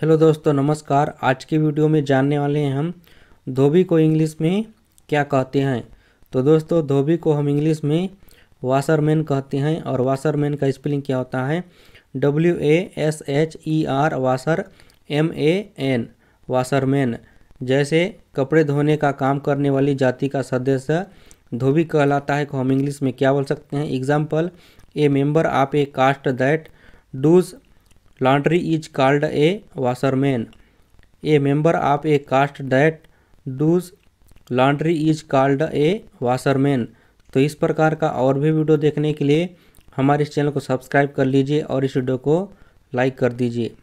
Hello दोस्तों नमस्कार आज की वीडियो में जानने वाले हैं हम धोबी को इंग्लिश में क्या कहते हैं तो दोस्तों धोबी को हम इंग्लिश में वाशरमैन कहते हैं और वाशरमैन का स्पेलिंग क्या होता है W A S H E R washer M A N washerman जैसे कपड़े धोने का काम करने वाली जाति का सदस्य धोबी कहलाता है को हम इंग्लिश में क्या बोल सकते हैं एग्जाम्पल ए मेम्बर आप a caste that does Laundry is called a washerman. A member of a caste that does laundry is called a washerman. तो इस प्रकार का और भी वीडियो देखने के लिए हमारे इस चैनल को सब्सक्राइब कर लीजिए और इस वीडियो को लाइक कर दीजिए